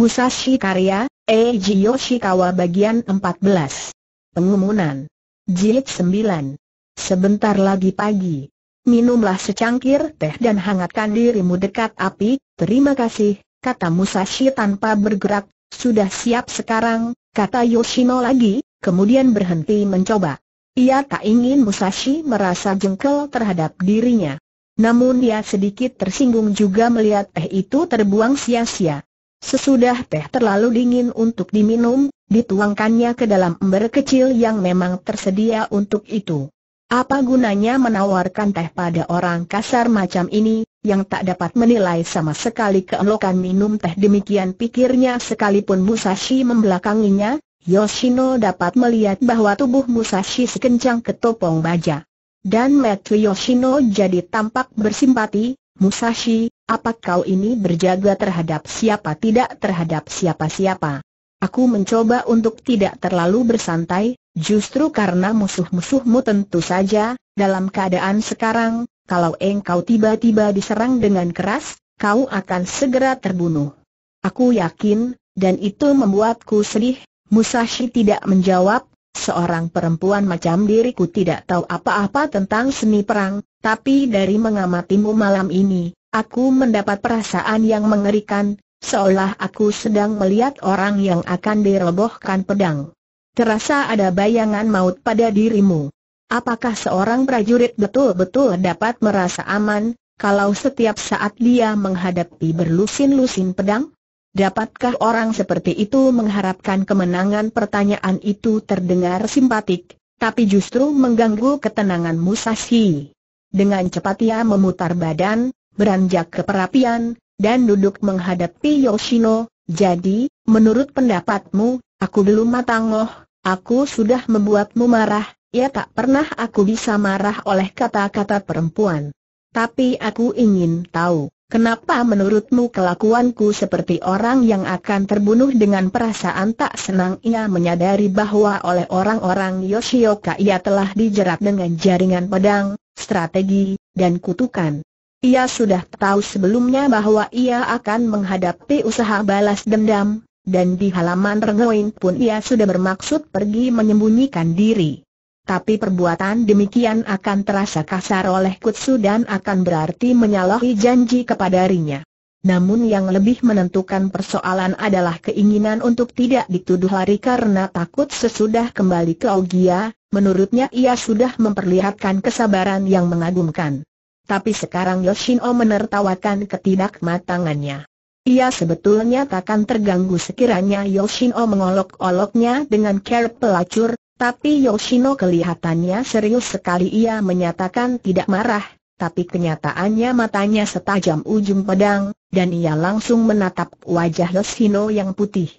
Musashi Karya, Eiji Yoshikawa bagian 14. Pengumuman. Jilid 9. Sebentar lagi pagi. Minumlah secangkir teh dan hangatkan dirimu dekat api, terima kasih, kata Musashi tanpa bergerak, sudah siap sekarang, kata Yoshino lagi, kemudian berhenti mencoba. Ia tak ingin Musashi merasa jengkel terhadap dirinya. Namun ia sedikit tersinggung juga melihat teh itu terbuang sia-sia. Sesudah teh terlalu dingin untuk diminum, dituangkannya ke dalam ember kecil yang memang tersedia untuk itu. Apa gunanya menawarkan teh pada orang kasar macam ini, yang tak dapat menilai sama sekali keelokan minum teh demikian pikirnya sekalipun Musashi membelakanginya, Yoshino dapat melihat bahwa tubuh Musashi sekencang ketopong baja. Dan Matthew Yoshino jadi tampak bersimpati, Musashi, apa kau ini berjaga terhadap siapa tidak terhadap siapa-siapa? Aku mencoba untuk tidak terlalu bersantai, justru karena musuh-musuhmu tentu saja, dalam keadaan sekarang, kalau engkau tiba-tiba diserang dengan keras, kau akan segera terbunuh. Aku yakin, dan itu membuatku sedih, Musashi tidak menjawab, seorang perempuan macam diriku tidak tahu apa-apa tentang seni perang, tapi dari mengamatimu malam ini, Aku mendapat perasaan yang mengerikan, seolah aku sedang melihat orang yang akan dirobohkan pedang. Terasa ada bayangan maut pada dirimu. Apakah seorang prajurit betul-betul dapat merasa aman, kalau setiap saat dia menghadapi berlusin-lusin pedang? Dapatkah orang seperti itu mengharapkan kemenangan pertanyaan itu terdengar simpatik, tapi justru mengganggu ketenangan Musashi. Dengan cepat ia memutar badan, beranjak ke perapian, dan duduk menghadapi Yoshino, jadi, menurut pendapatmu, aku dulu loh, aku sudah membuatmu marah, ya tak pernah aku bisa marah oleh kata-kata perempuan. Tapi aku ingin tahu, kenapa menurutmu kelakuanku seperti orang yang akan terbunuh dengan perasaan tak senang ia menyadari bahwa oleh orang-orang Yoshioka ia telah dijerat dengan jaringan pedang, strategi, dan kutukan. Ia sudah tahu sebelumnya bahwa ia akan menghadapi usaha balas dendam, dan di halaman Rengoin pun ia sudah bermaksud pergi menyembunyikan diri. Tapi perbuatan demikian akan terasa kasar oleh Kutsu dan akan berarti menyalahi janji kepada kepadarinya. Namun yang lebih menentukan persoalan adalah keinginan untuk tidak dituduh lari karena takut sesudah kembali ke Ogia, menurutnya ia sudah memperlihatkan kesabaran yang mengagumkan. Tapi sekarang Yoshino menertawakan ketidakmatangannya. Ia sebetulnya takkan terganggu sekiranya Yoshino mengolok-oloknya dengan care pelacur, tapi Yoshino kelihatannya serius sekali ia menyatakan tidak marah, tapi kenyataannya matanya setajam ujung pedang, dan ia langsung menatap wajah Yoshino yang putih.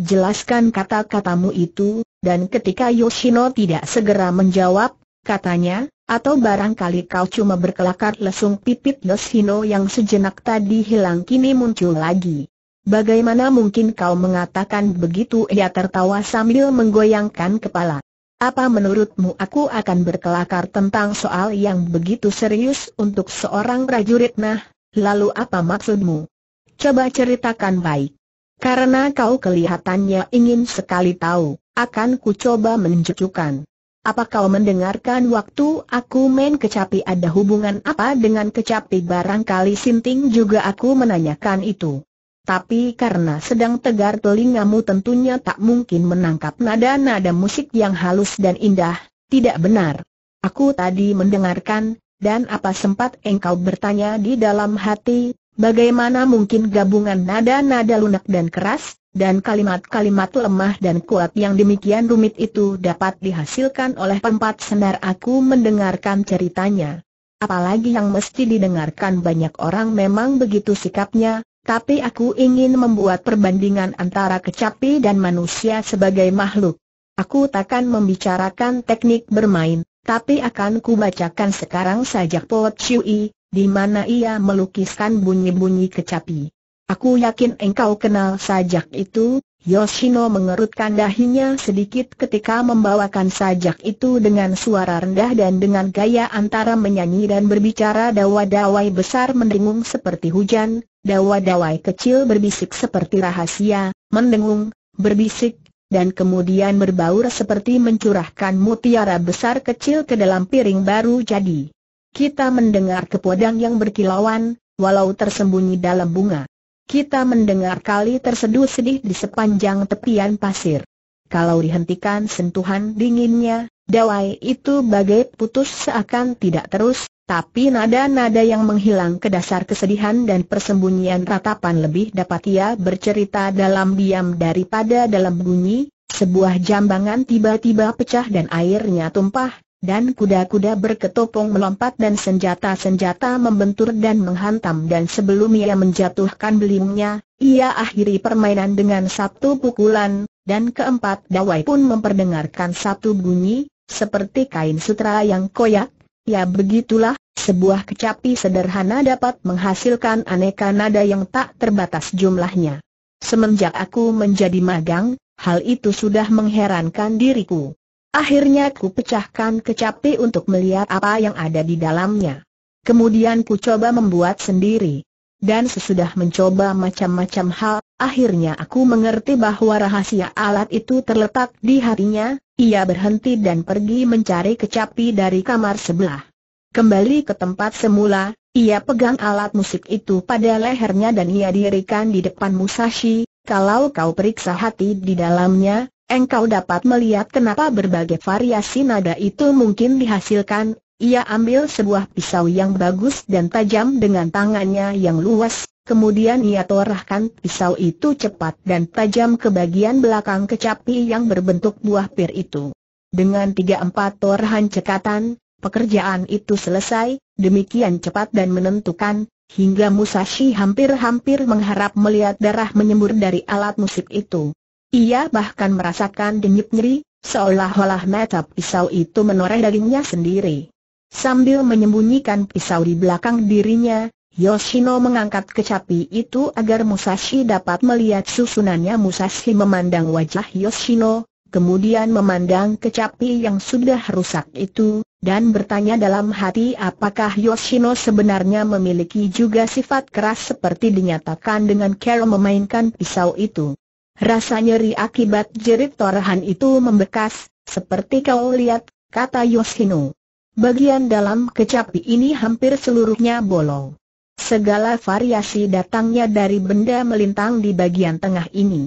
Jelaskan kata-katamu itu, dan ketika Yoshino tidak segera menjawab, katanya, atau barangkali kau cuma berkelakar lesung pipit Hino yang sejenak tadi hilang kini muncul lagi. Bagaimana mungkin kau mengatakan begitu ia tertawa sambil menggoyangkan kepala. Apa menurutmu aku akan berkelakar tentang soal yang begitu serius untuk seorang prajurit nah, lalu apa maksudmu? Coba ceritakan baik. Karena kau kelihatannya ingin sekali tahu, akan ku coba menunjukkan. Apa kau mendengarkan waktu aku main kecapi ada hubungan apa dengan kecapi barangkali sinting juga aku menanyakan itu. Tapi karena sedang tegar telingamu tentunya tak mungkin menangkap nada-nada musik yang halus dan indah, tidak benar. Aku tadi mendengarkan, dan apa sempat engkau bertanya di dalam hati, bagaimana mungkin gabungan nada-nada lunak dan keras? dan kalimat-kalimat lemah dan kuat yang demikian rumit itu dapat dihasilkan oleh tempat senar aku mendengarkan ceritanya. Apalagi yang mesti didengarkan banyak orang memang begitu sikapnya, tapi aku ingin membuat perbandingan antara kecapi dan manusia sebagai makhluk. Aku takkan membicarakan teknik bermain, tapi akan kubacakan sekarang sajak Po Chui, di mana ia melukiskan bunyi-bunyi kecapi. Aku yakin engkau kenal sajak itu, Yoshino mengerutkan dahinya sedikit ketika membawakan sajak itu dengan suara rendah dan dengan gaya antara menyanyi dan berbicara dawa-dawai besar mendengung seperti hujan, dawa-dawai kecil berbisik seperti rahasia, mendengung, berbisik, dan kemudian berbaur seperti mencurahkan mutiara besar kecil ke dalam piring baru jadi. Kita mendengar kepodang yang berkilauan, walau tersembunyi dalam bunga. Kita mendengar kali terseduh sedih di sepanjang tepian pasir. Kalau dihentikan sentuhan dinginnya, dawai itu bagai putus seakan tidak terus, tapi nada-nada yang menghilang ke dasar kesedihan dan persembunyian ratapan lebih dapat ia bercerita dalam diam daripada dalam bunyi, sebuah jambangan tiba-tiba pecah dan airnya tumpah, dan kuda-kuda berketopong melompat dan senjata-senjata membentur dan menghantam dan sebelum ia menjatuhkan belimnya, ia akhiri permainan dengan satu pukulan, dan keempat dawai pun memperdengarkan satu bunyi, seperti kain sutra yang koyak, ya begitulah, sebuah kecapi sederhana dapat menghasilkan aneka nada yang tak terbatas jumlahnya. Semenjak aku menjadi magang, hal itu sudah mengherankan diriku. Akhirnya ku pecahkan kecapi untuk melihat apa yang ada di dalamnya. Kemudian ku coba membuat sendiri. Dan sesudah mencoba macam-macam hal, akhirnya aku mengerti bahwa rahasia alat itu terletak di hatinya, ia berhenti dan pergi mencari kecapi dari kamar sebelah. Kembali ke tempat semula, ia pegang alat musik itu pada lehernya dan ia dirikan di depan Musashi, kalau kau periksa hati di dalamnya, Engkau dapat melihat kenapa berbagai variasi nada itu mungkin dihasilkan, ia ambil sebuah pisau yang bagus dan tajam dengan tangannya yang luas, kemudian ia torahkan pisau itu cepat dan tajam ke bagian belakang kecapi yang berbentuk buah pir itu. Dengan tiga empat torahan cekatan, pekerjaan itu selesai, demikian cepat dan menentukan, hingga Musashi hampir-hampir mengharap melihat darah menyembur dari alat musik itu. Ia bahkan merasakan denyut nyeri, seolah-olah mata pisau itu menoreh dagingnya sendiri. Sambil menyembunyikan pisau di belakang dirinya, Yoshino mengangkat kecapi itu agar Musashi dapat melihat susunannya Musashi memandang wajah Yoshino, kemudian memandang kecapi yang sudah rusak itu, dan bertanya dalam hati apakah Yoshino sebenarnya memiliki juga sifat keras seperti dinyatakan dengan Carol memainkan pisau itu. Rasa nyeri akibat jerit torahan itu membekas, seperti kau lihat, kata Yoshino. Bagian dalam kecapi ini hampir seluruhnya bolong. Segala variasi datangnya dari benda melintang di bagian tengah ini.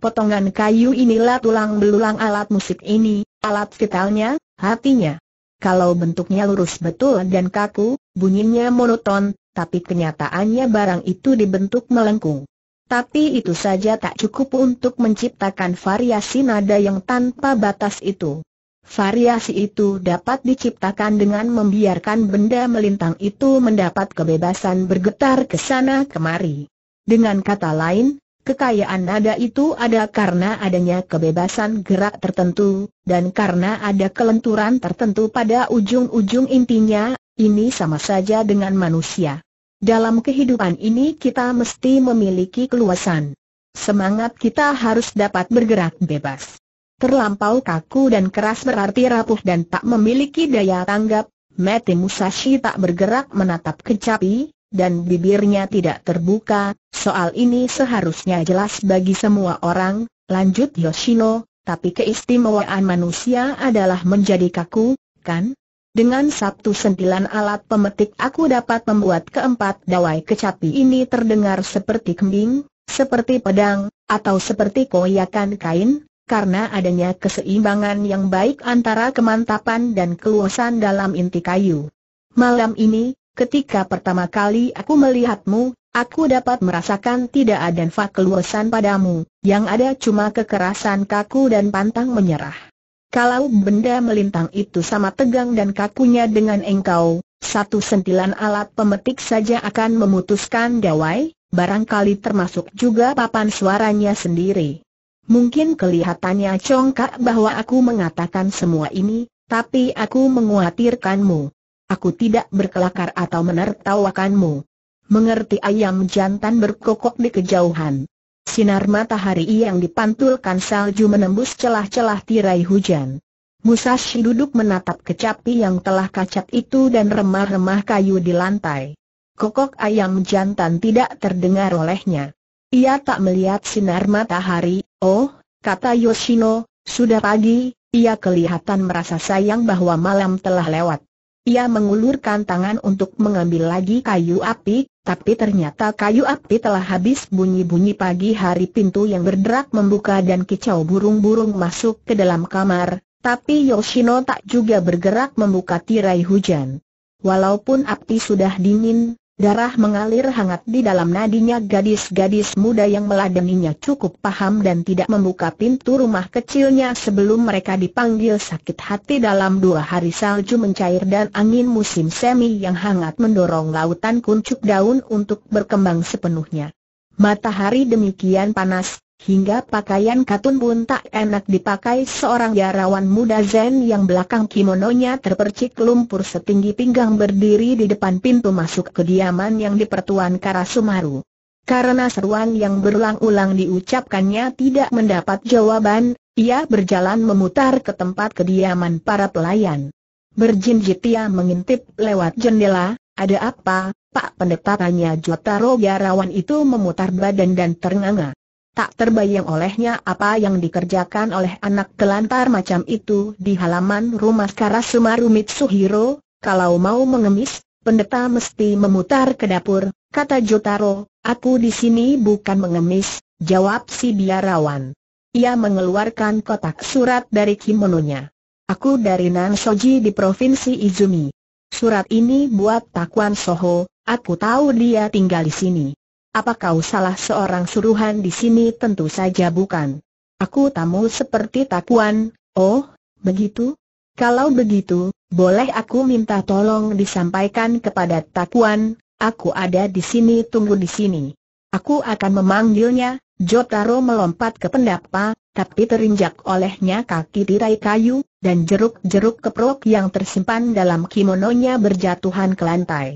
Potongan kayu inilah tulang belulang alat musik ini, alat vitalnya, hatinya. Kalau bentuknya lurus betul dan kaku, bunyinya monoton, tapi kenyataannya barang itu dibentuk melengkung. Tapi itu saja tak cukup untuk menciptakan variasi nada yang tanpa batas itu. Variasi itu dapat diciptakan dengan membiarkan benda melintang itu mendapat kebebasan bergetar ke sana kemari. Dengan kata lain, kekayaan nada itu ada karena adanya kebebasan gerak tertentu, dan karena ada kelenturan tertentu pada ujung-ujung intinya, ini sama saja dengan manusia. Dalam kehidupan ini kita mesti memiliki keluasan. Semangat kita harus dapat bergerak bebas. Terlampau kaku dan keras berarti rapuh dan tak memiliki daya tanggap, Mete Musashi tak bergerak menatap kecapi, dan bibirnya tidak terbuka, soal ini seharusnya jelas bagi semua orang, lanjut Yoshino, tapi keistimewaan manusia adalah menjadi kaku, kan? Dengan satu sentilan alat pemetik aku dapat membuat keempat dawai kecapi ini terdengar seperti kembing, seperti pedang, atau seperti koyakan kain, karena adanya keseimbangan yang baik antara kemantapan dan keluasan dalam inti kayu. Malam ini, ketika pertama kali aku melihatmu, aku dapat merasakan tidak ada keluasan padamu, yang ada cuma kekerasan kaku dan pantang menyerah. Kalau benda melintang itu sama tegang dan kakunya dengan engkau, satu sentilan alat pemetik saja akan memutuskan dawai, barangkali termasuk juga papan suaranya sendiri. Mungkin kelihatannya congkak bahwa aku mengatakan semua ini, tapi aku menguatirkanmu. Aku tidak berkelakar atau menertawakanmu. Mengerti ayam jantan berkokok di kejauhan. Sinar matahari yang dipantulkan salju menembus celah-celah tirai hujan. Musashi duduk menatap kecapi yang telah kacat itu dan remah-remah kayu di lantai. Kokok ayam jantan tidak terdengar olehnya. Ia tak melihat sinar matahari, oh, kata Yoshino, sudah pagi, ia kelihatan merasa sayang bahwa malam telah lewat. Ia mengulurkan tangan untuk mengambil lagi kayu api, tapi ternyata kayu api telah habis bunyi-bunyi pagi hari pintu yang berderak membuka dan kicau burung-burung masuk ke dalam kamar, tapi Yoshino tak juga bergerak membuka tirai hujan. Walaupun api sudah dingin, Darah mengalir hangat di dalam nadinya gadis-gadis muda yang meladeninya cukup paham dan tidak membuka pintu rumah kecilnya sebelum mereka dipanggil sakit hati dalam dua hari salju mencair dan angin musim semi yang hangat mendorong lautan kuncup daun untuk berkembang sepenuhnya. Matahari demikian panas, Hingga pakaian katun pun tak enak dipakai seorang jarawan muda Zen yang belakang kimononya terpercik lumpur setinggi pinggang berdiri di depan pintu masuk kediaman yang dipertuan Karasumaru. Karena seruan yang berulang-ulang diucapkannya tidak mendapat jawaban, ia berjalan memutar ke tempat kediaman para pelayan. Berjinjit ia mengintip lewat jendela, ada apa, Pak Pendeta tanya Jotaro Yarawan itu memutar badan dan ternganga. Tak terbayang olehnya apa yang dikerjakan oleh anak telantar macam itu di halaman rumah Karasumaru Suhiro. kalau mau mengemis, pendeta mesti memutar ke dapur, kata Jotaro, aku di sini bukan mengemis, jawab si biarawan. Ia mengeluarkan kotak surat dari kimononya. Aku dari Nansoji di Provinsi Izumi. Surat ini buat Takuan Soho, aku tahu dia tinggal di sini. Apa kau salah seorang suruhan di sini? Tentu saja bukan. Aku tamu seperti takuan, oh, begitu? Kalau begitu, boleh aku minta tolong disampaikan kepada takuan, aku ada di sini tunggu di sini. Aku akan memanggilnya, Jotaro melompat ke pendapa, tapi terinjak olehnya kaki tirai kayu, dan jeruk-jeruk keprok yang tersimpan dalam kimononya berjatuhan ke lantai.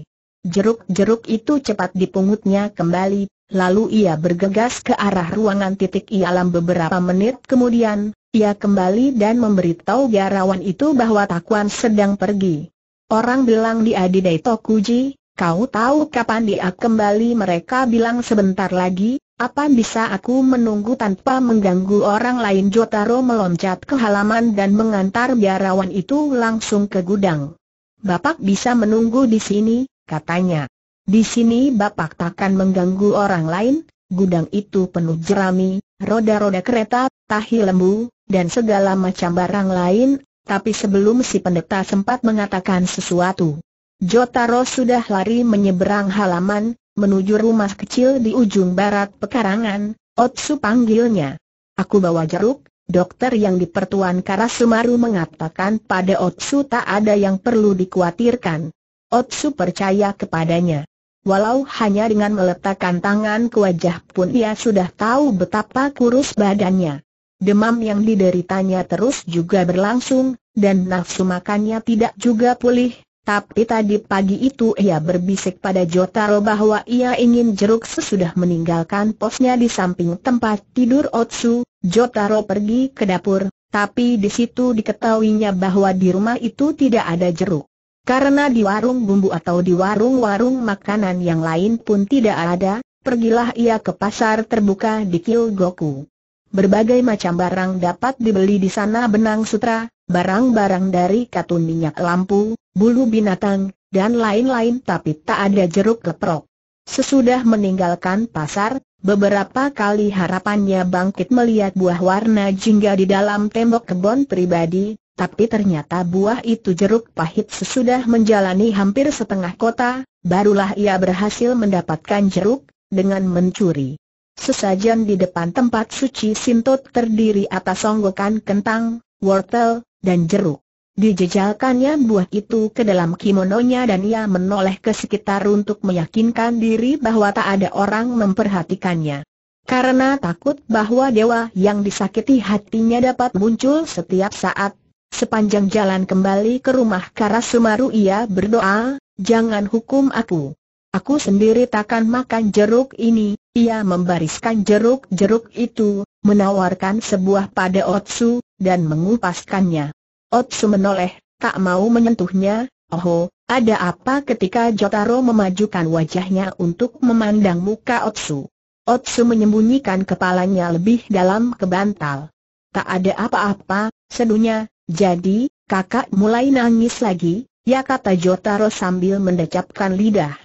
Jeruk-jeruk itu cepat dipungutnya kembali, lalu ia bergegas ke arah ruangan titik ialam beberapa menit kemudian, ia kembali dan memberitahu biarawan itu bahwa Takuan sedang pergi. Orang bilang di di Daitokuji, kau tahu kapan dia kembali mereka bilang sebentar lagi, apa bisa aku menunggu tanpa mengganggu orang lain Jotaro meloncat ke halaman dan mengantar biarawan itu langsung ke gudang. Bapak bisa menunggu di sini, katanya. Di sini Bapak takkan mengganggu orang lain, gudang itu penuh jerami, roda-roda kereta, tahi lembu, dan segala macam barang lain, tapi sebelum si pendeta sempat mengatakan sesuatu. Jotaro sudah lari menyeberang halaman, menuju rumah kecil di ujung barat pekarangan, Otsu panggilnya. Aku bawa jeruk, dokter yang di pertuan Karasumaru mengatakan pada Otsu tak ada yang perlu dikhawatirkan. Otsu percaya kepadanya. Walau hanya dengan meletakkan tangan ke wajah pun ia sudah tahu betapa kurus badannya. Demam yang dideritanya terus juga berlangsung, dan nafsu makannya tidak juga pulih, tapi tadi pagi itu ia berbisik pada Jotaro bahwa ia ingin jeruk sesudah meninggalkan posnya di samping tempat tidur Otsu, Jotaro pergi ke dapur, tapi di situ diketahuinya bahwa di rumah itu tidak ada jeruk. Karena di warung bumbu atau di warung-warung makanan yang lain pun tidak ada, pergilah ia ke pasar terbuka di Kilgoku. Berbagai macam barang dapat dibeli di sana benang sutra, barang-barang dari katun minyak lampu, bulu binatang, dan lain-lain tapi tak ada jeruk leprok. Sesudah meninggalkan pasar, beberapa kali harapannya bangkit melihat buah warna jingga di dalam tembok kebon pribadi, tapi ternyata buah itu jeruk pahit sesudah menjalani hampir setengah kota, barulah ia berhasil mendapatkan jeruk, dengan mencuri. Sesajen di depan tempat suci Sintot terdiri atas songgokan kentang, wortel, dan jeruk. Dijejalkannya buah itu ke dalam kimononya dan ia menoleh ke sekitar untuk meyakinkan diri bahwa tak ada orang memperhatikannya. Karena takut bahwa dewa yang disakiti hatinya dapat muncul setiap saat, Sepanjang jalan kembali ke rumah Karasumaru ia berdoa, jangan hukum aku. Aku sendiri takkan makan jeruk ini, ia membariskan jeruk-jeruk itu, menawarkan sebuah pada Otsu, dan mengupaskannya. Otsu menoleh, tak mau menyentuhnya, oh, ada apa ketika Jotaro memajukan wajahnya untuk memandang muka Otsu. Otsu menyembunyikan kepalanya lebih dalam ke bantal. Tak ada apa-apa, sedunya, jadi, kakak mulai nangis lagi, ya kata Jotaro sambil mendecapkan lidah.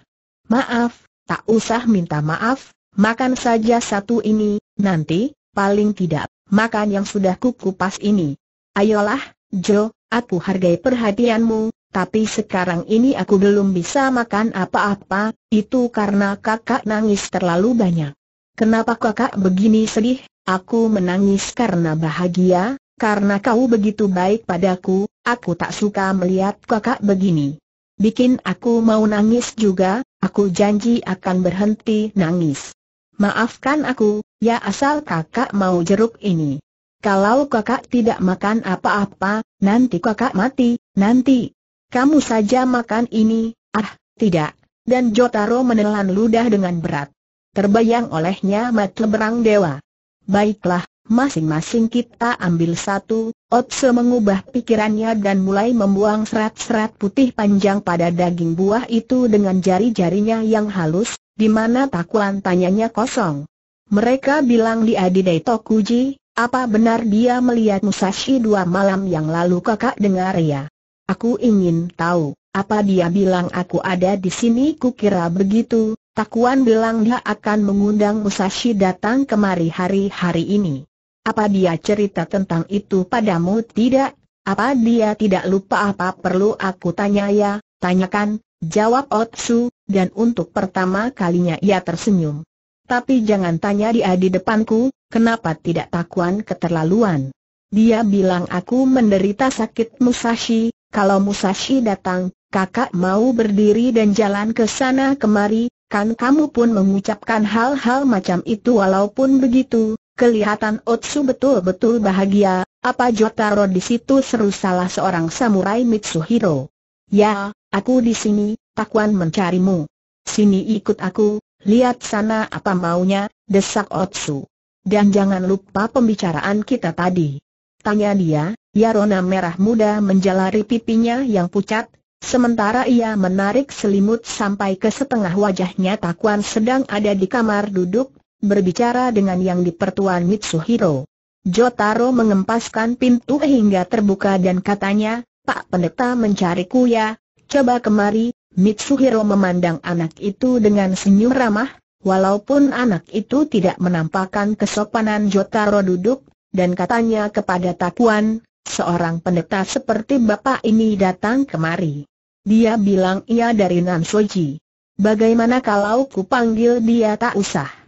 Maaf, tak usah minta maaf, makan saja satu ini, nanti, paling tidak, makan yang sudah kukupas ini. Ayolah, Jo, aku hargai perhatianmu, tapi sekarang ini aku belum bisa makan apa-apa, itu karena kakak nangis terlalu banyak. Kenapa kakak begini sedih? Aku menangis karena bahagia, karena kau begitu baik padaku, aku tak suka melihat kakak begini. Bikin aku mau nangis juga, aku janji akan berhenti nangis. Maafkan aku, ya asal kakak mau jeruk ini. Kalau kakak tidak makan apa-apa, nanti kakak mati, nanti. Kamu saja makan ini, ah, tidak. Dan Jotaro menelan ludah dengan berat. Terbayang olehnya mat leberang dewa. Baiklah, Masing-masing kita ambil satu, Otse mengubah pikirannya dan mulai membuang serat-serat putih panjang pada daging buah itu dengan jari-jarinya yang halus, di mana takuan tanyanya kosong. Mereka bilang di Adidai Tokuji, apa benar dia melihat Musashi dua malam yang lalu kakak dengar ya? Aku ingin tahu, apa dia bilang aku ada di sini kukira begitu, Takuan bilang dia akan mengundang Musashi datang kemari hari-hari ini. Apa dia cerita tentang itu padamu tidak? Apa dia tidak lupa apa perlu aku tanya ya? Tanyakan, jawab Otsu, dan untuk pertama kalinya ia tersenyum. Tapi jangan tanya dia di depanku, kenapa tidak takuan keterlaluan? Dia bilang aku menderita sakit Musashi, kalau Musashi datang, kakak mau berdiri dan jalan ke sana kemari, kan kamu pun mengucapkan hal-hal macam itu walaupun begitu, Kelihatan Otsu betul-betul bahagia, apa Jotaro di situ seru salah seorang samurai Mitsuhiro. Ya, aku di sini, Takuan mencarimu. Sini ikut aku, lihat sana apa maunya, desak Otsu. Dan jangan lupa pembicaraan kita tadi. Tanya dia, Yarona merah muda menjalari pipinya yang pucat, sementara ia menarik selimut sampai ke setengah wajahnya Takuan sedang ada di kamar duduk berbicara dengan yang dipertuan Mitsuhiro. Jotaro mengempaskan pintu hingga terbuka dan katanya, Pak Pendeta mencariku ya, coba kemari, Mitsuhiro memandang anak itu dengan senyum ramah, walaupun anak itu tidak menampakkan kesopanan Jotaro duduk, dan katanya kepada Takuan, seorang pendeta seperti bapak ini datang kemari. Dia bilang ia dari Nansoji. Bagaimana kalau ku panggil dia tak usah?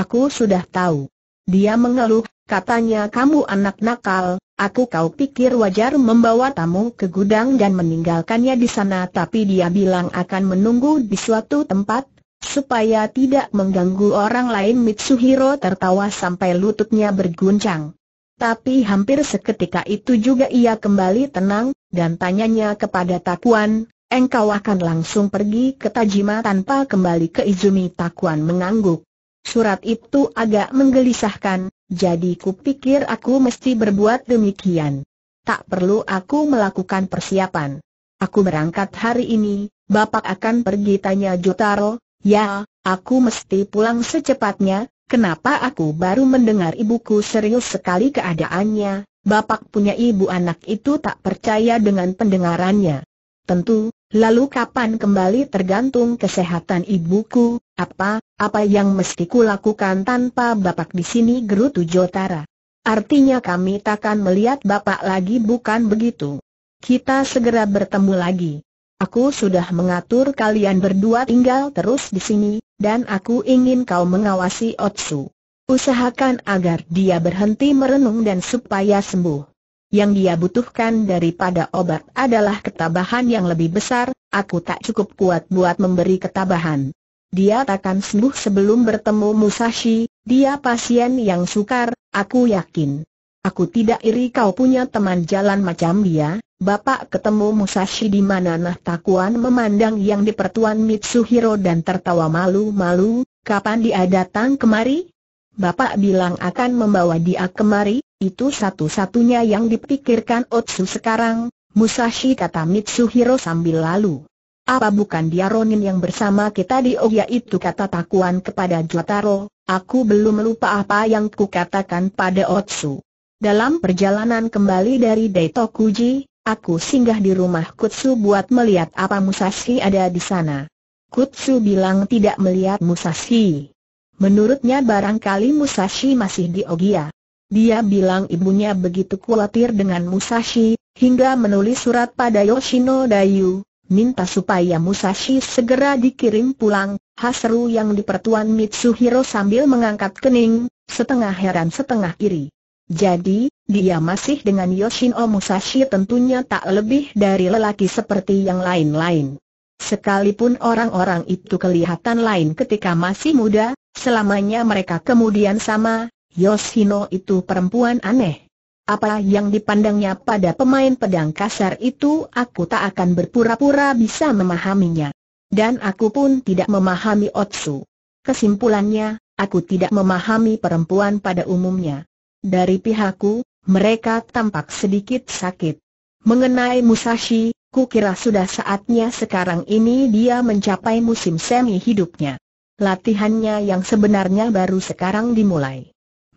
Aku sudah tahu. Dia mengeluh, katanya kamu anak nakal, aku kau pikir wajar membawa tamu ke gudang dan meninggalkannya di sana tapi dia bilang akan menunggu di suatu tempat, supaya tidak mengganggu orang lain Mitsuhiro tertawa sampai lututnya berguncang. Tapi hampir seketika itu juga ia kembali tenang, dan tanyanya kepada Takuan, engkau akan langsung pergi ke Tajima tanpa kembali ke Izumi Takuan mengangguk. Surat itu agak menggelisahkan, jadi kupikir aku mesti berbuat demikian. Tak perlu aku melakukan persiapan. Aku berangkat hari ini, Bapak akan pergi tanya Jotaro, ya, aku mesti pulang secepatnya, kenapa aku baru mendengar ibuku serius sekali keadaannya, Bapak punya ibu anak itu tak percaya dengan pendengarannya. Tentu, lalu kapan kembali tergantung kesehatan ibuku, apa, apa yang mesti kulakukan tanpa bapak di sini gerutu Jotara. Artinya kami takkan melihat bapak lagi bukan begitu. Kita segera bertemu lagi. Aku sudah mengatur kalian berdua tinggal terus di sini, dan aku ingin kau mengawasi Otsu. Usahakan agar dia berhenti merenung dan supaya sembuh. Yang dia butuhkan daripada obat adalah ketabahan yang lebih besar, aku tak cukup kuat buat memberi ketabahan. Dia takkan sembuh sebelum bertemu Musashi, dia pasien yang sukar, aku yakin. Aku tidak iri kau punya teman jalan macam dia, bapak ketemu Musashi di mana nah takuan memandang yang di pertuan Mitsuhiro dan tertawa malu-malu, kapan dia datang kemari? Bapak bilang akan membawa dia kemari, itu satu-satunya yang dipikirkan Otsu sekarang, Musashi kata Mitsuhiro sambil lalu. Apa bukan dia Ronin yang bersama kita di Oya itu kata takuan kepada Jotaro, aku belum lupa apa yang kukatakan pada Otsu. Dalam perjalanan kembali dari Daitokuji, aku singgah di rumah Kutsu buat melihat apa Musashi ada di sana. Kutsu bilang tidak melihat Musashi. Menurutnya barangkali Musashi masih di Ogia. Dia bilang ibunya begitu khawatir dengan Musashi, hingga menulis surat pada Yoshino Dayu, minta supaya Musashi segera dikirim pulang. Haseru yang di Mitsuhiro sambil mengangkat kening, setengah heran setengah iri. Jadi, dia masih dengan Yoshino Musashi tentunya tak lebih dari lelaki seperti yang lain-lain. Sekalipun orang-orang itu kelihatan lain ketika masih muda, selamanya mereka kemudian sama, Yoshino itu perempuan aneh. Apa yang dipandangnya pada pemain pedang kasar itu aku tak akan berpura-pura bisa memahaminya. Dan aku pun tidak memahami Otsu. Kesimpulannya, aku tidak memahami perempuan pada umumnya. Dari pihakku, mereka tampak sedikit sakit. Mengenai Musashi, ku kira sudah saatnya sekarang ini dia mencapai musim semi hidupnya. Latihannya yang sebenarnya baru sekarang dimulai.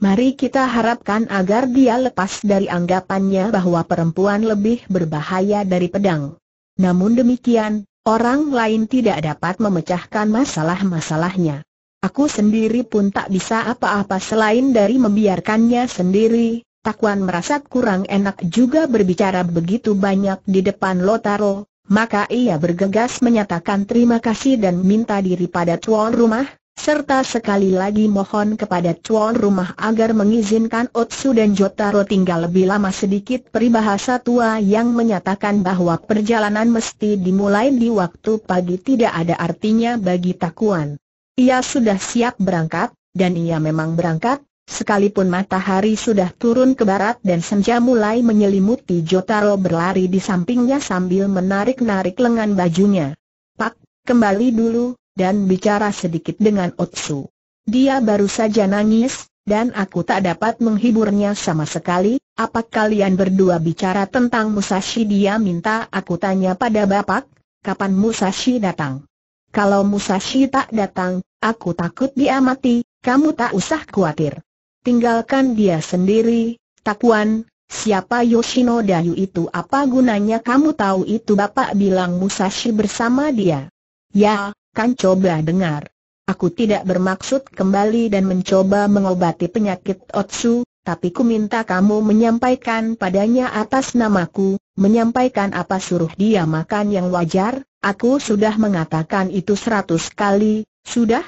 Mari kita harapkan agar dia lepas dari anggapannya bahwa perempuan lebih berbahaya dari pedang. Namun demikian, orang lain tidak dapat memecahkan masalah-masalahnya. Aku sendiri pun tak bisa apa-apa selain dari membiarkannya sendiri. Takuan merasa kurang enak juga berbicara begitu banyak di depan Lotaro, maka ia bergegas menyatakan terima kasih dan minta diri pada tuan rumah, serta sekali lagi mohon kepada tuan rumah agar mengizinkan Otsu dan Jotaro tinggal lebih lama sedikit peribahasa tua yang menyatakan bahwa perjalanan mesti dimulai di waktu pagi tidak ada artinya bagi Takuan. Ia sudah siap berangkat, dan ia memang berangkat, Sekalipun matahari sudah turun ke barat dan senja mulai menyelimuti Jotaro berlari di sampingnya sambil menarik-narik lengan bajunya. Pak, kembali dulu, dan bicara sedikit dengan Otsu. Dia baru saja nangis, dan aku tak dapat menghiburnya sama sekali, apa kalian berdua bicara tentang Musashi dia minta aku tanya pada Bapak, kapan Musashi datang? Kalau Musashi tak datang, aku takut dia mati, kamu tak usah khawatir. Tinggalkan dia sendiri, Takuan, siapa Yoshino Dayu itu apa gunanya kamu tahu itu Bapak bilang Musashi bersama dia. Ya, kan coba dengar. Aku tidak bermaksud kembali dan mencoba mengobati penyakit Otsu, tapi ku minta kamu menyampaikan padanya atas namaku, menyampaikan apa suruh dia makan yang wajar, aku sudah mengatakan itu seratus kali, sudah?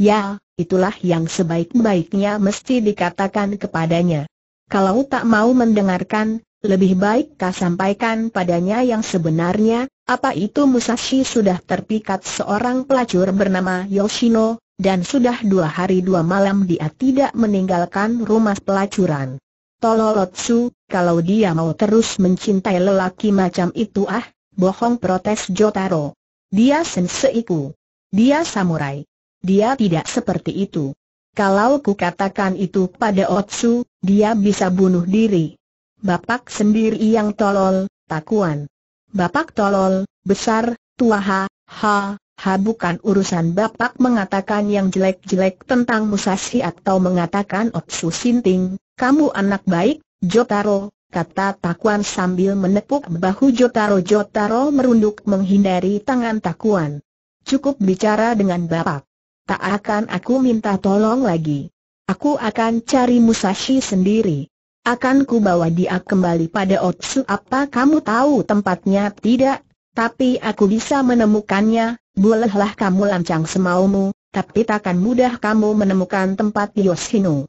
Ya, itulah yang sebaik-baiknya mesti dikatakan kepadanya. Kalau tak mau mendengarkan, lebih baik kau sampaikan padanya yang sebenarnya, apa itu Musashi sudah terpikat seorang pelacur bernama Yoshino, dan sudah dua hari dua malam dia tidak meninggalkan rumah pelacuran. Tololotsu, kalau dia mau terus mencintai lelaki macam itu ah, bohong protes Jotaro. Dia senseiku. Dia samurai. Dia tidak seperti itu. Kalau ku katakan itu pada Otsu, dia bisa bunuh diri. Bapak sendiri yang tolol, takuan. Bapak tolol, besar, tua ha, ha, ha bukan urusan Bapak mengatakan yang jelek-jelek tentang Musashi atau mengatakan Otsu Sinting, kamu anak baik, Jotaro, kata Takuan sambil menepuk bahu Jotaro Jotaro merunduk menghindari tangan Takuan. Cukup bicara dengan Bapak. Tak akan aku minta tolong lagi. Aku akan cari Musashi sendiri. Akan ku bawa dia kembali pada Otsu apa kamu tahu tempatnya tidak? Tapi aku bisa menemukannya, bolehlah kamu lancang semaumu, tapi takkan mudah kamu menemukan tempat Yoshino.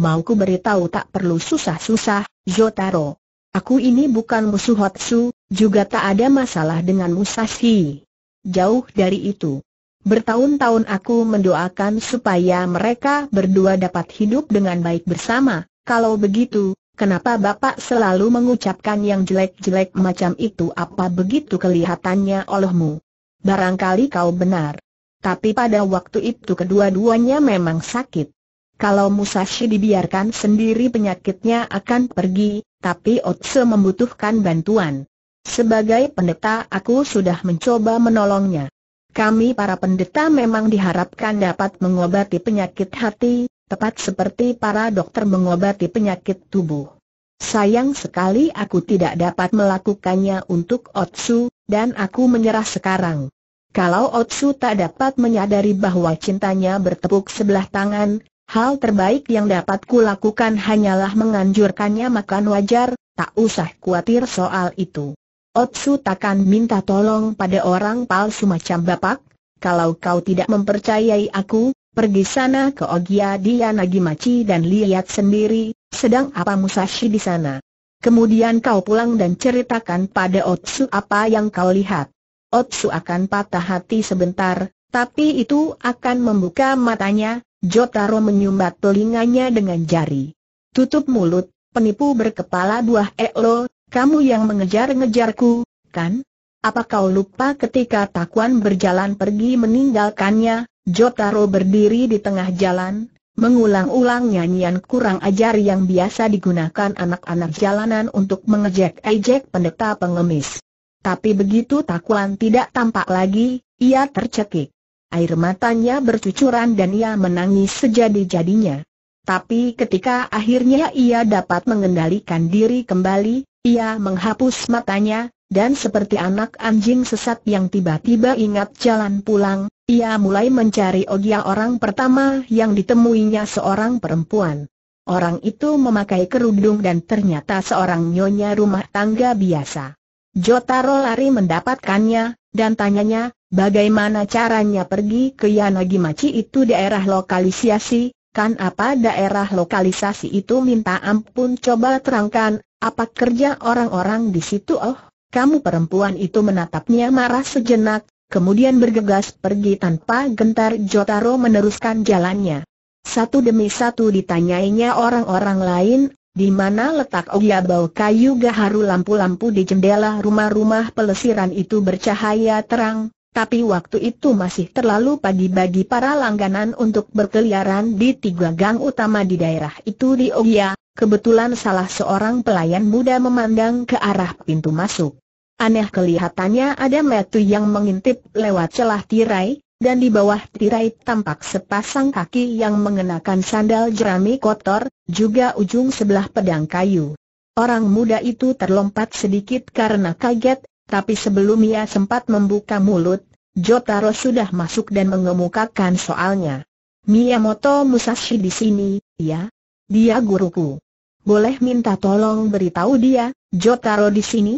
Mau ku beritahu tak perlu susah-susah, Jotaro. Aku ini bukan musuh Hotsu, juga tak ada masalah dengan Musashi. Jauh dari itu. Bertahun-tahun aku mendoakan supaya mereka berdua dapat hidup dengan baik bersama, kalau begitu, kenapa Bapak selalu mengucapkan yang jelek-jelek macam itu apa begitu kelihatannya olehmu? Barangkali kau benar. Tapi pada waktu itu kedua-duanya memang sakit. Kalau Musashi dibiarkan sendiri penyakitnya akan pergi, tapi Otse membutuhkan bantuan. Sebagai pendeta aku sudah mencoba menolongnya. Kami para pendeta memang diharapkan dapat mengobati penyakit hati, tepat seperti para dokter mengobati penyakit tubuh. Sayang sekali aku tidak dapat melakukannya untuk Otsu, dan aku menyerah sekarang. Kalau Otsu tak dapat menyadari bahwa cintanya bertepuk sebelah tangan, hal terbaik yang dapat kulakukan hanyalah menganjurkannya makan wajar, tak usah khawatir soal itu. Otsu takkan minta tolong pada orang palsu macam bapak, kalau kau tidak mempercayai aku, Pergi sana ke Ogia Dia Nagimachi dan lihat sendiri, sedang apa Musashi di sana. Kemudian kau pulang dan ceritakan pada Otsu apa yang kau lihat. Otsu akan patah hati sebentar, tapi itu akan membuka matanya, Jotaro menyumbat telinganya dengan jari. Tutup mulut, penipu berkepala buah Elo, kamu yang mengejar-ngejarku, kan? Apa kau lupa ketika Takuan berjalan pergi meninggalkannya, Jotaro berdiri di tengah jalan, mengulang-ulang nyanyian kurang ajar yang biasa digunakan anak-anak jalanan untuk mengejek-ejek pendeta pengemis. Tapi begitu takuan tidak tampak lagi, ia tercekik. Air matanya bercucuran dan ia menangis sejadi-jadinya. Tapi ketika akhirnya ia dapat mengendalikan diri kembali, ia menghapus matanya, dan seperti anak anjing sesat yang tiba-tiba ingat jalan pulang, ia mulai mencari Ogia orang pertama yang ditemuinya seorang perempuan. Orang itu memakai kerudung dan ternyata seorang nyonya rumah tangga biasa. Jotaro lari mendapatkannya, dan tanyanya, bagaimana caranya pergi ke Yanagimachi itu daerah lokalisasi, kan apa daerah lokalisasi itu minta ampun coba terangkan, apa kerja orang-orang di situ oh, kamu perempuan itu menatapnya marah sejenak, kemudian bergegas pergi tanpa gentar Jotaro meneruskan jalannya. Satu demi satu ditanyainya orang-orang lain, di mana letak ogiabau kayu gaharu lampu-lampu di jendela rumah-rumah pelesiran itu bercahaya terang, tapi waktu itu masih terlalu pagi bagi para langganan untuk berkeliaran di tiga gang utama di daerah itu di Ogia, kebetulan salah seorang pelayan muda memandang ke arah pintu masuk. Aneh kelihatannya ada metu yang mengintip lewat celah tirai, dan di bawah tirai tampak sepasang kaki yang mengenakan sandal jerami kotor, juga ujung sebelah pedang kayu. Orang muda itu terlompat sedikit karena kaget, tapi sebelum ia sempat membuka mulut, Jotaro sudah masuk dan mengemukakan soalnya. Miyamoto Musashi di sini, ya? Dia guruku. Boleh minta tolong beritahu dia, Jotaro di sini?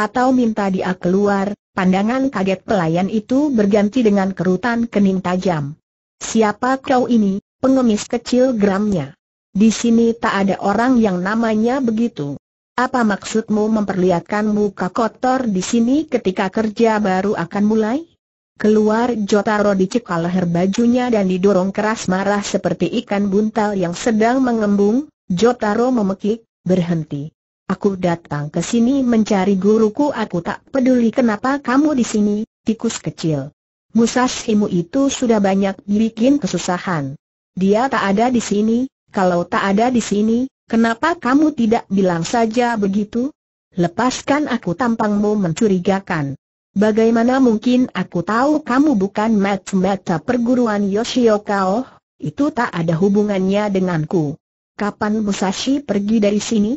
Atau minta dia keluar, pandangan kaget pelayan itu berganti dengan kerutan kening tajam. Siapa kau ini, pengemis kecil gramnya? Di sini tak ada orang yang namanya begitu. Apa maksudmu memperlihatkan muka kotor di sini ketika kerja baru akan mulai? Keluar Jotaro dicekal leher bajunya dan didorong keras marah seperti ikan buntal yang sedang mengembung, Jotaro memekik, berhenti. Aku datang ke sini mencari guruku aku tak peduli kenapa kamu di sini, tikus kecil. Musashimu itu sudah banyak bikin kesusahan. Dia tak ada di sini, kalau tak ada di sini, kenapa kamu tidak bilang saja begitu? Lepaskan aku tampangmu mencurigakan. Bagaimana mungkin aku tahu kamu bukan mata-mata perguruan Yoshiokao, oh, itu tak ada hubungannya denganku. Kapan Musashi pergi dari sini?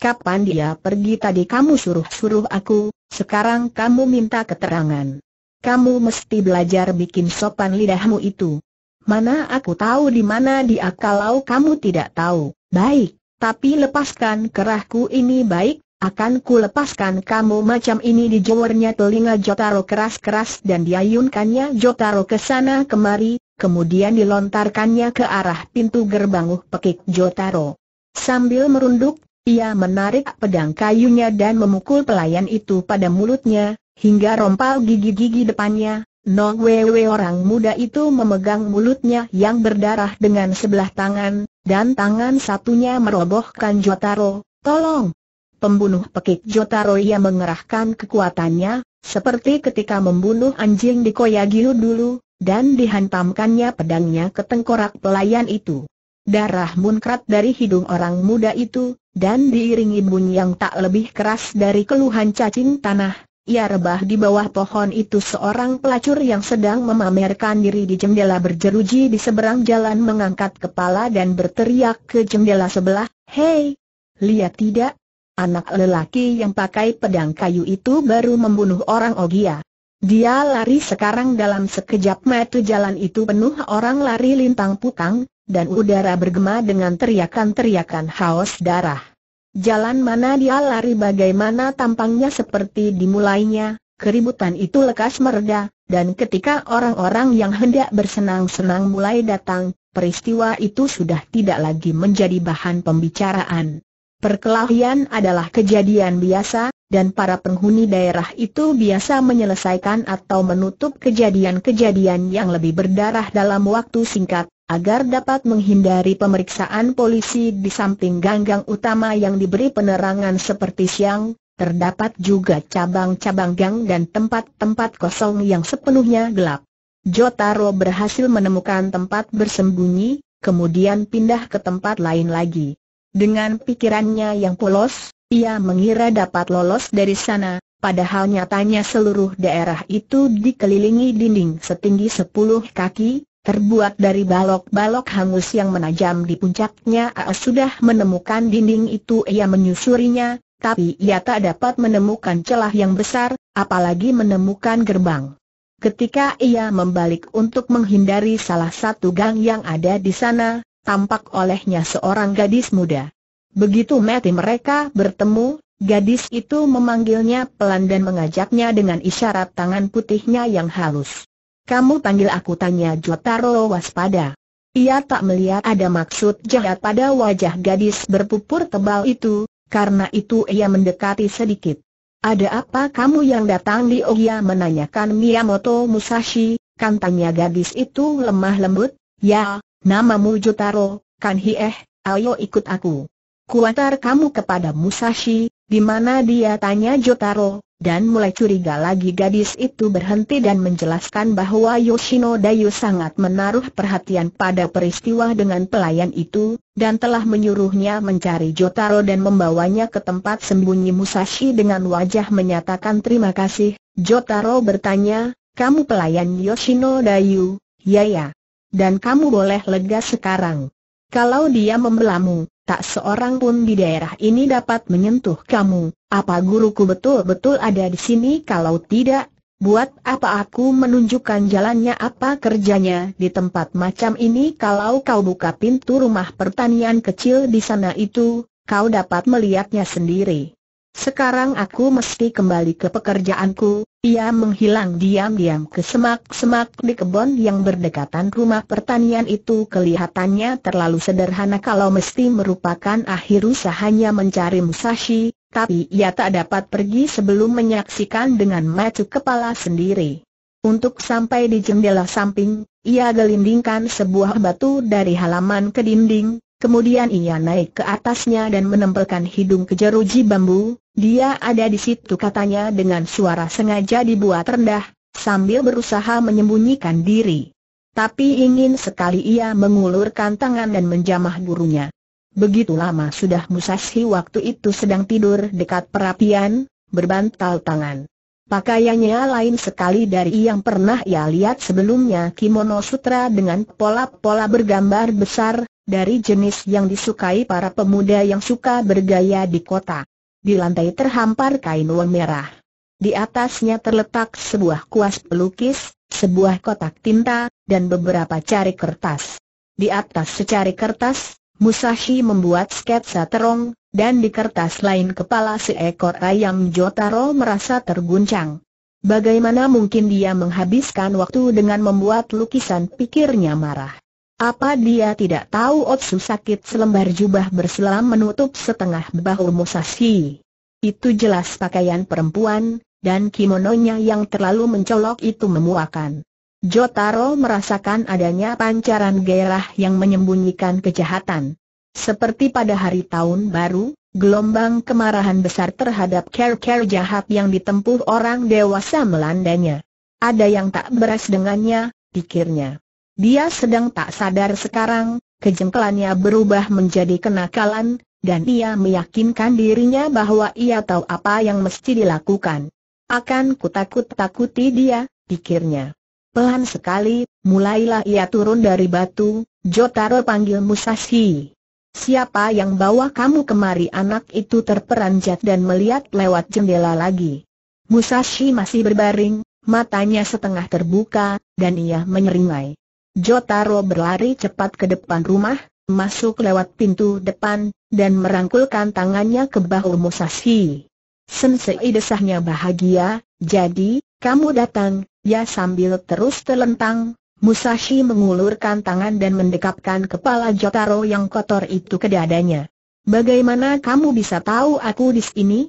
Kapan dia pergi tadi kamu suruh-suruh aku, sekarang kamu minta keterangan. Kamu mesti belajar bikin sopan lidahmu itu. Mana aku tahu di mana dia kalau kamu tidak tahu. Baik, tapi lepaskan kerahku ini baik, akan ku lepaskan kamu macam ini di jawarnya telinga Jotaro keras-keras dan diayunkannya Jotaro ke sana kemari, kemudian dilontarkannya ke arah pintu gerbang uh pekik Jotaro. Sambil merunduk, ia menarik pedang kayunya dan memukul pelayan itu pada mulutnya, hingga rompal gigi-gigi depannya. No wewe orang muda itu memegang mulutnya yang berdarah dengan sebelah tangan, dan tangan satunya merobohkan Jotaro, tolong! Pembunuh pekik Jotaro ia mengerahkan kekuatannya, seperti ketika membunuh anjing di Koyagiru dulu, dan dihantamkannya pedangnya ke tengkorak pelayan itu. Darah munkrat dari hidung orang muda itu, dan diiringi bunyi yang tak lebih keras dari keluhan cacing tanah, ia rebah di bawah pohon itu seorang pelacur yang sedang memamerkan diri di jendela berjeruji di seberang jalan mengangkat kepala dan berteriak ke jendela sebelah, Hei! Lihat tidak? Anak lelaki yang pakai pedang kayu itu baru membunuh orang Ogia. Dia lari sekarang dalam sekejap mata jalan itu penuh orang lari lintang putang." dan udara bergema dengan teriakan-teriakan haus darah. Jalan mana dia lari bagaimana tampangnya seperti dimulainya, keributan itu lekas mereda, dan ketika orang-orang yang hendak bersenang-senang mulai datang, peristiwa itu sudah tidak lagi menjadi bahan pembicaraan. Perkelahian adalah kejadian biasa, dan para penghuni daerah itu biasa menyelesaikan atau menutup kejadian-kejadian yang lebih berdarah dalam waktu singkat, agar dapat menghindari pemeriksaan polisi di samping ganggang utama yang diberi penerangan seperti siang, terdapat juga cabang-cabang gang dan tempat-tempat kosong yang sepenuhnya gelap. Jotaro berhasil menemukan tempat bersembunyi, kemudian pindah ke tempat lain lagi. Dengan pikirannya yang polos, ia mengira dapat lolos dari sana, Padahal nyatanya seluruh daerah itu dikelilingi dinding setinggi 10 kaki, terbuat dari balok-balok hangus yang menajam di puncaknya. Aas sudah menemukan dinding itu ia menyusurinya, tapi ia tak dapat menemukan celah yang besar, apalagi menemukan gerbang. Ketika ia membalik untuk menghindari salah satu gang yang ada di sana, tampak olehnya seorang gadis muda. Begitu mati mereka bertemu, gadis itu memanggilnya pelan dan mengajaknya dengan isyarat tangan putihnya yang halus. Kamu panggil aku tanya Jotaro waspada. Ia tak melihat ada maksud jahat pada wajah gadis berpupur tebal itu, karena itu ia mendekati sedikit. Ada apa kamu yang datang di Ogya? menanyakan Miyamoto Musashi, kan tanya gadis itu lemah lembut, ya, namamu Jotaro, kan hi eh, ayo ikut aku. Kuantar kamu kepada Musashi, di mana dia tanya Jotaro, dan mulai curiga lagi gadis itu berhenti dan menjelaskan bahwa Yoshino Dayu sangat menaruh perhatian pada peristiwa dengan pelayan itu, dan telah menyuruhnya mencari Jotaro dan membawanya ke tempat sembunyi Musashi dengan wajah menyatakan terima kasih. Jotaro bertanya, kamu pelayan Yoshino Dayu, ya ya. Dan kamu boleh lega sekarang. Kalau dia membelamu, tak seorang pun di daerah ini dapat menyentuh kamu. Apa guruku betul-betul ada di sini kalau tidak, buat apa aku menunjukkan jalannya apa kerjanya di tempat macam ini kalau kau buka pintu rumah pertanian kecil di sana itu, kau dapat melihatnya sendiri. Sekarang aku mesti kembali ke pekerjaanku. Ia menghilang diam-diam ke semak-semak di kebun yang berdekatan rumah pertanian itu kelihatannya terlalu sederhana kalau mesti merupakan akhir usahanya mencari Musashi, tapi ia tak dapat pergi sebelum menyaksikan dengan mata kepala sendiri. Untuk sampai di jendela samping, ia gelindingkan sebuah batu dari halaman ke dinding, Kemudian ia naik ke atasnya dan menempelkan hidung ke jeruji bambu, dia ada di situ katanya dengan suara sengaja dibuat rendah, sambil berusaha menyembunyikan diri. Tapi ingin sekali ia mengulurkan tangan dan menjamah burunya. Begitu lama sudah Musashi waktu itu sedang tidur dekat perapian, berbantal tangan. Pakaiannya lain sekali dari yang pernah ia lihat sebelumnya kimono sutra dengan pola-pola bergambar besar, dari jenis yang disukai para pemuda yang suka bergaya di kota. Di lantai terhampar kain wang merah. Di atasnya terletak sebuah kuas pelukis, sebuah kotak tinta, dan beberapa cari kertas. Di atas secari kertas, Musashi membuat sketsa terong, dan di kertas lain kepala seekor ayam Jotaro merasa terguncang. Bagaimana mungkin dia menghabiskan waktu dengan membuat lukisan pikirnya marah. Apa dia tidak tahu Otsu sakit selembar jubah berselam menutup setengah bahu Musashi? Itu jelas pakaian perempuan, dan kimononya yang terlalu mencolok itu memuakan. Jotaro merasakan adanya pancaran gairah yang menyembunyikan kejahatan. Seperti pada hari tahun baru, gelombang kemarahan besar terhadap care-care jahat yang ditempuh orang dewasa melandanya. Ada yang tak beres dengannya, pikirnya. Dia sedang tak sadar sekarang, kejengkelannya berubah menjadi kenakalan, dan ia meyakinkan dirinya bahwa ia tahu apa yang mesti dilakukan. Akan kutakut-takuti dia, pikirnya. Pelan sekali, mulailah ia turun dari batu, Jotaro panggil Musashi. Siapa yang bawa kamu kemari anak itu terperanjat dan melihat lewat jendela lagi. Musashi masih berbaring, matanya setengah terbuka, dan ia menyeringai. Jotaro berlari cepat ke depan rumah, masuk lewat pintu depan, dan merangkulkan tangannya ke bahu Musashi. Sensei desahnya bahagia, jadi, kamu datang, ya sambil terus telentang, Musashi mengulurkan tangan dan mendekapkan kepala Jotaro yang kotor itu ke dadanya. Bagaimana kamu bisa tahu aku di sini?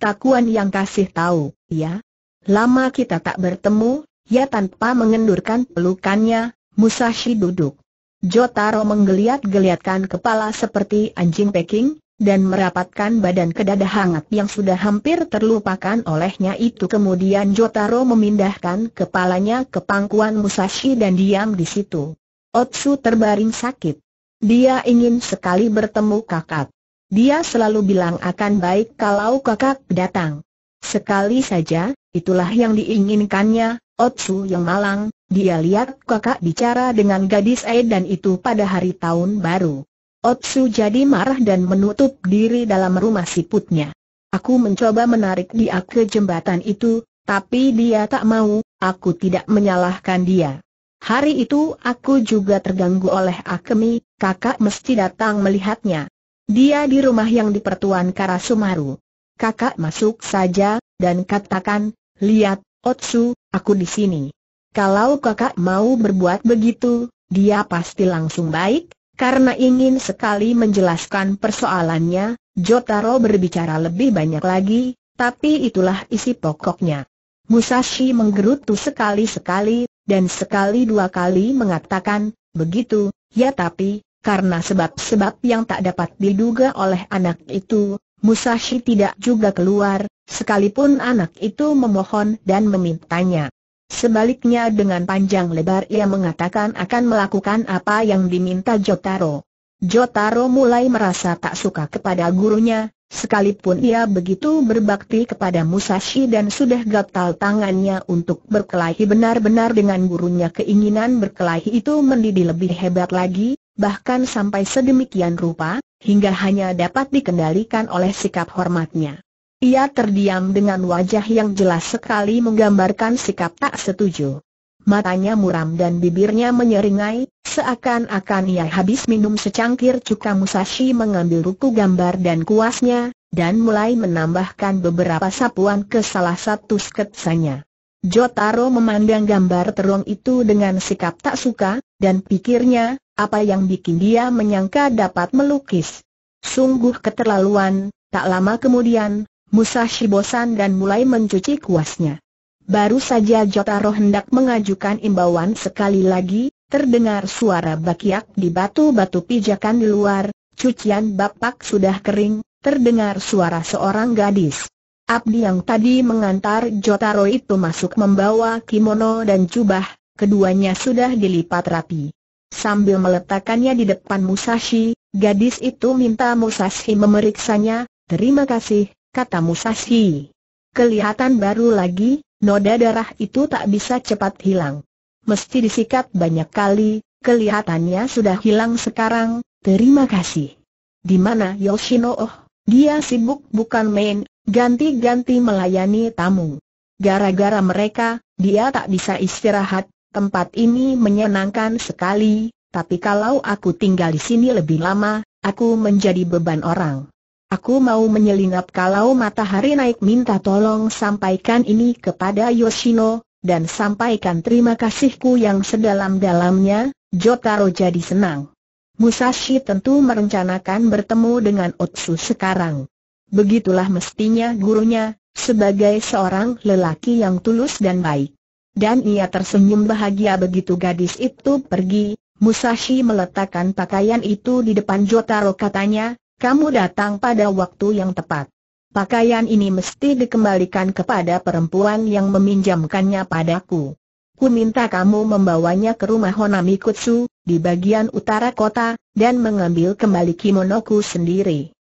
Takuan yang kasih tahu, ya. Lama kita tak bertemu, ya tanpa mengendurkan pelukannya, Musashi duduk. Jotaro menggeliat-geliatkan kepala seperti anjing peking, dan merapatkan badan ke dada hangat yang sudah hampir terlupakan olehnya itu. Kemudian Jotaro memindahkan kepalanya ke pangkuan Musashi dan diam di situ. Otsu terbaring sakit. Dia ingin sekali bertemu kakak. Dia selalu bilang akan baik kalau kakak datang. Sekali saja, itulah yang diinginkannya, Otsu yang malang, dia lihat kakak bicara dengan gadis dan itu pada hari tahun baru. Otsu jadi marah dan menutup diri dalam rumah siputnya. Aku mencoba menarik dia ke jembatan itu, tapi dia tak mau, aku tidak menyalahkan dia. Hari itu aku juga terganggu oleh Akemi, kakak mesti datang melihatnya. Dia di rumah yang di pertuan Karasumaru. Kakak masuk saja, dan katakan, lihat, Otsu, aku di sini. Kalau kakak mau berbuat begitu, dia pasti langsung baik, karena ingin sekali menjelaskan persoalannya, Jotaro berbicara lebih banyak lagi, tapi itulah isi pokoknya. Musashi menggerutu sekali-sekali, dan sekali dua kali mengatakan, begitu, ya tapi, karena sebab-sebab yang tak dapat diduga oleh anak itu, Musashi tidak juga keluar, sekalipun anak itu memohon dan memintanya. Sebaliknya dengan panjang lebar ia mengatakan akan melakukan apa yang diminta Jotaro. Jotaro mulai merasa tak suka kepada gurunya, sekalipun ia begitu berbakti kepada Musashi dan sudah gatal tangannya untuk berkelahi benar-benar dengan gurunya keinginan berkelahi itu mendidih lebih hebat lagi, bahkan sampai sedemikian rupa, hingga hanya dapat dikendalikan oleh sikap hormatnya. Ia terdiam dengan wajah yang jelas sekali menggambarkan sikap tak setuju. Matanya muram dan bibirnya menyeringai, seakan-akan ia habis minum secangkir cuka musashi mengambil ruku gambar dan kuasnya, dan mulai menambahkan beberapa sapuan ke salah satu sketsanya. Jotaro memandang gambar terong itu dengan sikap tak suka, dan pikirnya, apa yang bikin dia menyangka dapat melukis. Sungguh keterlaluan, tak lama kemudian, Musashi bosan dan mulai mencuci kuasnya. Baru saja Jotaro hendak mengajukan imbauan sekali lagi, terdengar suara bakiak di batu-batu pijakan di luar, cucian bapak sudah kering, terdengar suara seorang gadis. Abdi yang tadi mengantar Jotaro itu masuk membawa kimono dan jubah, keduanya sudah dilipat rapi. Sambil meletakkannya di depan Musashi, gadis itu minta Musashi memeriksanya, terima kasih, kata Musashi. Kelihatan baru lagi, noda darah itu tak bisa cepat hilang. Mesti disikat banyak kali, kelihatannya sudah hilang sekarang, terima kasih. Di mana Yoshino? Oh, dia sibuk bukan main, ganti-ganti melayani tamu. Gara-gara mereka, dia tak bisa istirahat, tempat ini menyenangkan sekali, tapi kalau aku tinggal di sini lebih lama, aku menjadi beban orang. Aku mau menyelinap kalau matahari naik minta tolong sampaikan ini kepada Yoshino, dan sampaikan terima kasihku yang sedalam-dalamnya, Jotaro jadi senang. Musashi tentu merencanakan bertemu dengan Otsu sekarang. Begitulah mestinya gurunya, sebagai seorang lelaki yang tulus dan baik. Dan ia tersenyum bahagia begitu gadis itu pergi, Musashi meletakkan pakaian itu di depan Jotaro katanya, kamu datang pada waktu yang tepat. Pakaian ini mesti dikembalikan kepada perempuan yang meminjamkannya padaku. Ku minta kamu membawanya ke rumah Honami Kutsu, di bagian utara kota, dan mengambil kembali kimonoku sendiri.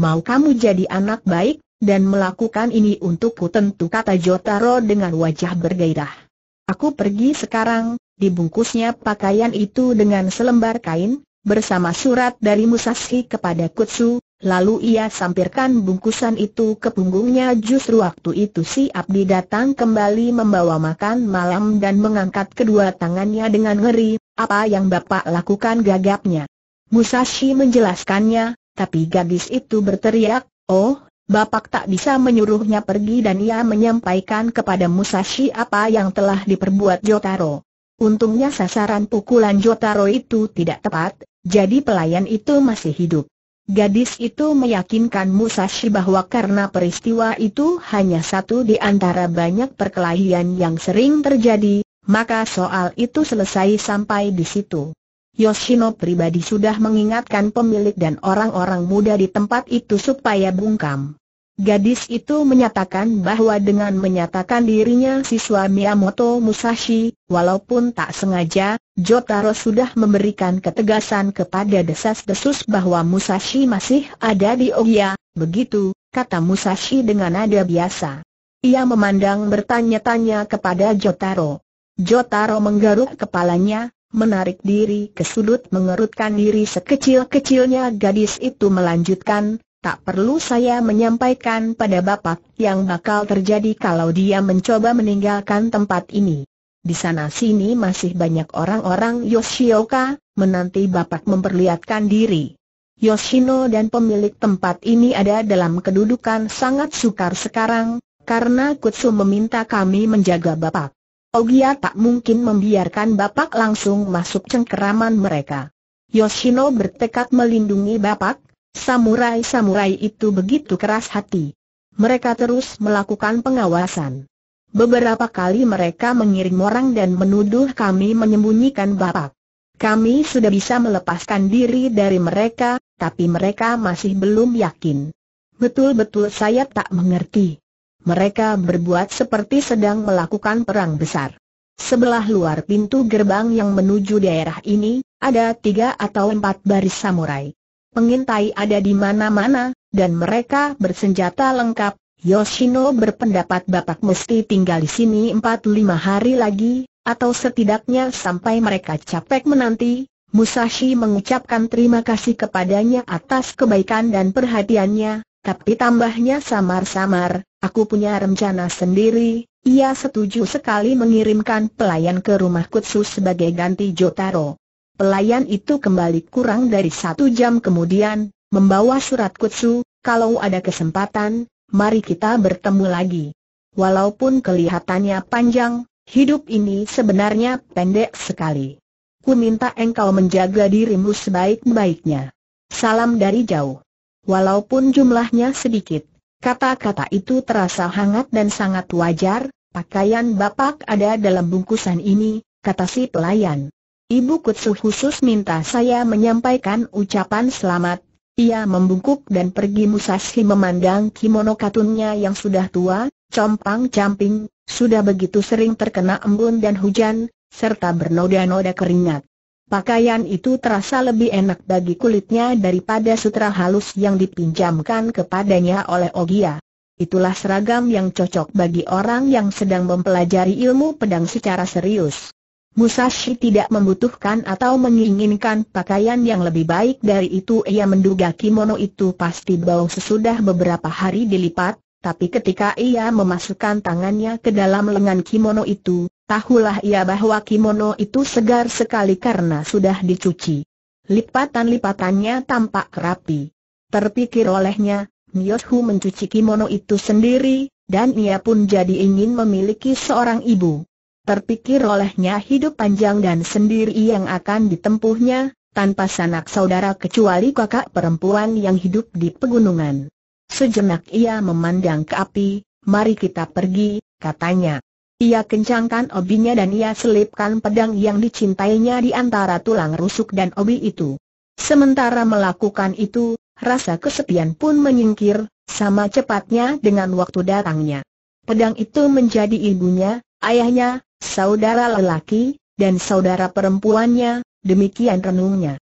Mau kamu jadi anak baik, dan melakukan ini untukku tentu kata Jotaro dengan wajah bergairah. Aku pergi sekarang, dibungkusnya pakaian itu dengan selembar kain, bersama surat dari Musashi kepada Kutsu, lalu ia sampirkan bungkusan itu ke punggungnya justru waktu itu si Abdi datang kembali membawa makan malam dan mengangkat kedua tangannya dengan ngeri, apa yang bapak lakukan gagapnya. Musashi menjelaskannya, tapi gadis itu berteriak, oh, Bapak tak bisa menyuruhnya pergi dan ia menyampaikan kepada Musashi apa yang telah diperbuat Jotaro. Untungnya sasaran pukulan Jotaro itu tidak tepat, jadi pelayan itu masih hidup. Gadis itu meyakinkan Musashi bahwa karena peristiwa itu hanya satu di antara banyak perkelahian yang sering terjadi, maka soal itu selesai sampai di situ. Yoshino pribadi sudah mengingatkan pemilik dan orang-orang muda di tempat itu supaya bungkam. Gadis itu menyatakan bahwa dengan menyatakan dirinya siswa Miyamoto Musashi, walaupun tak sengaja, Jotaro sudah memberikan ketegasan kepada desas-desus bahwa Musashi masih ada di Ogya. begitu, kata Musashi dengan nada biasa. Ia memandang bertanya-tanya kepada Jotaro. Jotaro menggaruk kepalanya, menarik diri ke sudut mengerutkan diri sekecil-kecilnya gadis itu melanjutkan, tak perlu saya menyampaikan pada Bapak yang bakal terjadi kalau dia mencoba meninggalkan tempat ini. Di sana sini masih banyak orang-orang Yoshioka, menanti Bapak memperlihatkan diri. Yoshino dan pemilik tempat ini ada dalam kedudukan sangat sukar sekarang, karena Kutsu meminta kami menjaga Bapak. Ogia tak mungkin membiarkan Bapak langsung masuk cengkeraman mereka. Yoshino bertekad melindungi Bapak, samurai-samurai itu begitu keras hati. Mereka terus melakukan pengawasan. Beberapa kali mereka mengirim orang dan menuduh kami menyembunyikan Bapak. Kami sudah bisa melepaskan diri dari mereka, tapi mereka masih belum yakin. Betul-betul saya tak mengerti mereka berbuat seperti sedang melakukan perang besar. Sebelah luar pintu gerbang yang menuju daerah ini, ada tiga atau empat baris samurai. Pengintai ada di mana-mana, dan mereka bersenjata lengkap. Yoshino berpendapat bapak mesti tinggal di sini 4 lima hari lagi, atau setidaknya sampai mereka capek menanti. Musashi mengucapkan terima kasih kepadanya atas kebaikan dan perhatiannya, tapi tambahnya samar-samar, aku punya rencana sendiri, ia setuju sekali mengirimkan pelayan ke rumah Kutsu sebagai ganti Jotaro. Pelayan itu kembali kurang dari satu jam kemudian, membawa surat Kutsu, kalau ada kesempatan, mari kita bertemu lagi. Walaupun kelihatannya panjang, hidup ini sebenarnya pendek sekali. Ku minta engkau menjaga dirimu sebaik-baiknya. Salam dari jauh. Walaupun jumlahnya sedikit, kata-kata itu terasa hangat dan sangat wajar, pakaian bapak ada dalam bungkusan ini, kata si pelayan. Ibu Kutsu khusus minta saya menyampaikan ucapan selamat. Ia membungkuk dan pergi Musashi memandang kimono katunnya yang sudah tua, compang-camping, sudah begitu sering terkena embun dan hujan, serta bernoda-noda keringat. Pakaian itu terasa lebih enak bagi kulitnya daripada sutra halus yang dipinjamkan kepadanya oleh Ogia. Itulah seragam yang cocok bagi orang yang sedang mempelajari ilmu pedang secara serius. Musashi tidak membutuhkan atau menginginkan pakaian yang lebih baik dari itu ia menduga kimono itu pasti bau sesudah beberapa hari dilipat, tapi ketika ia memasukkan tangannya ke dalam lengan kimono itu, Tahulah ia bahwa kimono itu segar sekali karena sudah dicuci. Lipatan-lipatannya tampak rapi. Terpikir olehnya, Miyoshu mencuci kimono itu sendiri, dan ia pun jadi ingin memiliki seorang ibu. Terpikir olehnya hidup panjang dan sendiri yang akan ditempuhnya, tanpa sanak saudara kecuali kakak perempuan yang hidup di pegunungan. Sejenak ia memandang ke api, mari kita pergi, katanya. Ia kencangkan obinya dan ia selipkan pedang yang dicintainya di antara tulang rusuk dan obi itu. Sementara melakukan itu, rasa kesepian pun menyingkir, sama cepatnya dengan waktu datangnya. Pedang itu menjadi ibunya, ayahnya, saudara lelaki, dan saudara perempuannya, demikian renungnya.